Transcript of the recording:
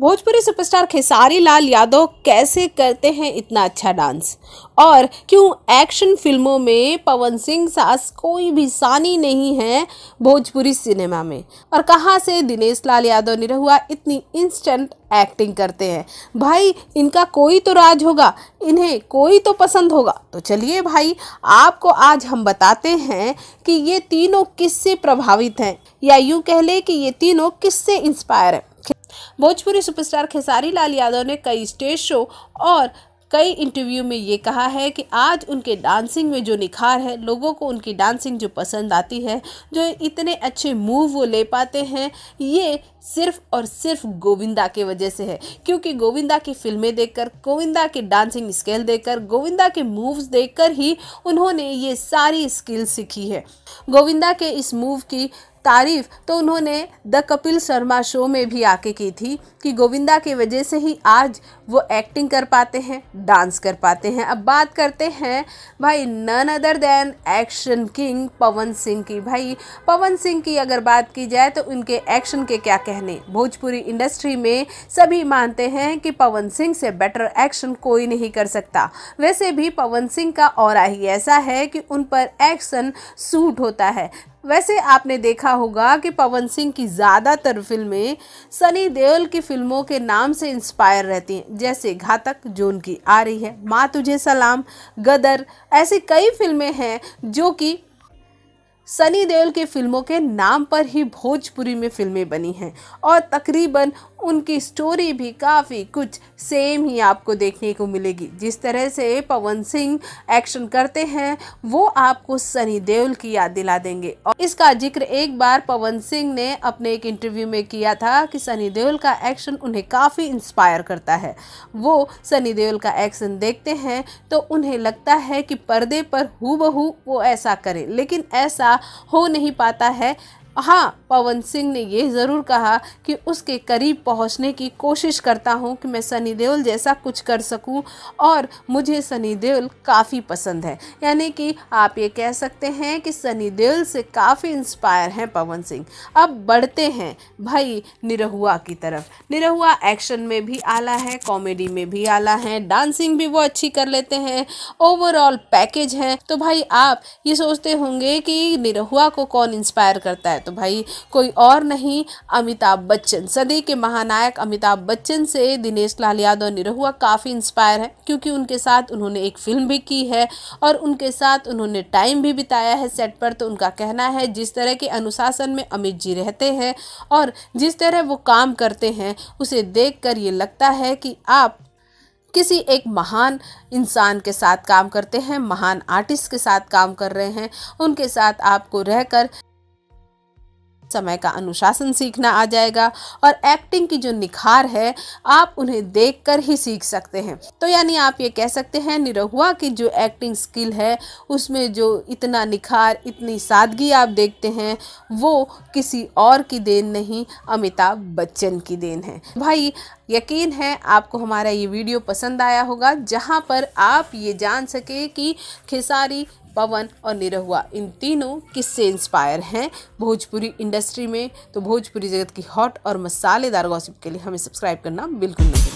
Bhojpuri superstar Khesari Lal Yadav कैसे करते हैं इतना अच्छा डांस और क्यों एक्शन फिल्मों में पवन सिंह सास कोई भी सानी नहीं है भोजपुरी सिनेमा में और कहाँ से दिनेश लाल यादव निरहुआ इतनी इंस्टेंट एक्टिंग करते हैं भाई इनका कोई तो राज होगा इन्हें कोई तो पसंद होगा तो चलिए भाई आपको आज हम बताते हैं कि ये तीनों किससे प्रभावित हैं या यूँ कह लें कि ये तीनों किससे इंस्पायर हैं भोजपुरी सुपरस्टार खेसारी लाल यादव ने कई स्टेज शो और कई इंटरव्यू में ये कहा है कि आज उनके डांसिंग में जो निखार है लोगों को उनकी डांसिंग जो पसंद आती है जो इतने अच्छे मूव वो ले पाते हैं ये सिर्फ और सिर्फ गोविंदा के वजह से है क्योंकि गोविंदा की फिल्में देखकर गोविंदा के डांसिंग स्केल देखकर गोविंदा के मूव्स देखकर ही उन्होंने ये सारी स्किल सीखी है गोविंदा के इस मूव की तारीफ तो उन्होंने द कपिल शर्मा शो में भी आके की थी कि गोविंदा की वजह से ही आज वो एक्टिंग कर पाते हैं डांस कर पाते हैं अब बात करते हैं भाई none other than action king Pawan Singh की भाई पवन सिंह की अगर बात की जाए तो उनके एक्शन के क्या कहने भोजपुरी इंडस्ट्री में सभी मानते हैं कि पवन सिंह से बेटर एक्शन कोई नहीं कर सकता वैसे भी पवन सिंह का और ही ऐसा है कि उन पर एक्शन सूट होता है वैसे आपने देखा होगा कि पवन सिंह की ज़्यादातर फिल्में सनी देओल की फिल्मों के नाम से इंस्पायर रहती हैं जैसे घातक जो उनकी आ रही है माँ तुझे सलाम गदर ऐसी कई फिल्में हैं जो कि सनी देओल की फिल्मों के नाम पर ही भोजपुरी में फिल्में बनी हैं और तकरीबन उनकी स्टोरी भी काफ़ी कुछ सेम ही आपको देखने को मिलेगी जिस तरह से पवन सिंह एक्शन करते हैं वो आपको सनी देओल की याद दिला देंगे और इसका जिक्र एक बार पवन सिंह ने अपने एक इंटरव्यू में किया था कि सनी देओल का एक्शन उन्हें काफ़ी इंस्पायर करता है वो सनी देओल का एक्शन देखते हैं तो उन्हें लगता है कि पर्दे पर हु वो ऐसा करें लेकिन ऐसा हो नहीं पाता है हाँ पवन सिंह ने यह ज़रूर कहा कि उसके करीब पहुंचने की कोशिश करता हूं कि मैं सनी देओल जैसा कुछ कर सकूं और मुझे सनी देओल काफ़ी पसंद है यानी कि आप ये कह सकते हैं कि सनी देओल से काफ़ी इंस्पायर हैं पवन सिंह अब बढ़ते हैं भाई निरहुआ की तरफ निरहुआ एक्शन में भी आला है कॉमेडी में भी आला है डांसिंग भी वो अच्छी कर लेते हैं ओवरऑल पैकेज है तो भाई आप ये सोचते होंगे कि निरहुआ को कौन इंस्पायर करता है तो भाई कोई और नहीं अमिताभ बच्चन सदी के महानायक अमिताभ बच्चन से दिनेश लाल यादव निरहुआ काफ़ी इंस्पायर है क्योंकि उनके साथ उन्होंने एक फिल्म भी की है और उनके साथ उन्होंने टाइम भी बिताया है सेट पर तो उनका कहना है जिस तरह के अनुशासन में अमित जी रहते हैं और जिस तरह वो काम करते हैं उसे देख कर ये लगता है कि आप किसी एक महान इंसान के साथ काम करते हैं महान आर्टिस्ट के साथ काम कर रहे हैं उनके साथ आपको रहकर समय का अनुशासन सीखना आ जाएगा और एक्टिंग की जो निखार है आप उन्हें देखकर ही सीख सकते हैं तो यानी आप ये कह सकते हैं निरहुआ की जो एक्टिंग स्किल है उसमें जो इतना निखार इतनी सादगी आप देखते हैं वो किसी और की देन नहीं अमिताभ बच्चन की देन है भाई यकीन है आपको हमारा ये वीडियो पसंद आया होगा जहाँ पर आप ये जान सके कि खेसारी पवन और निरहुआ इन तीनों किससे इंस्पायर हैं भोजपुरी इंडस्ट्री में तो भोजपुरी जगत की हॉट और मसालेदार गॉसिप के लिए हमें सब्सक्राइब करना बिल्कुल नहीं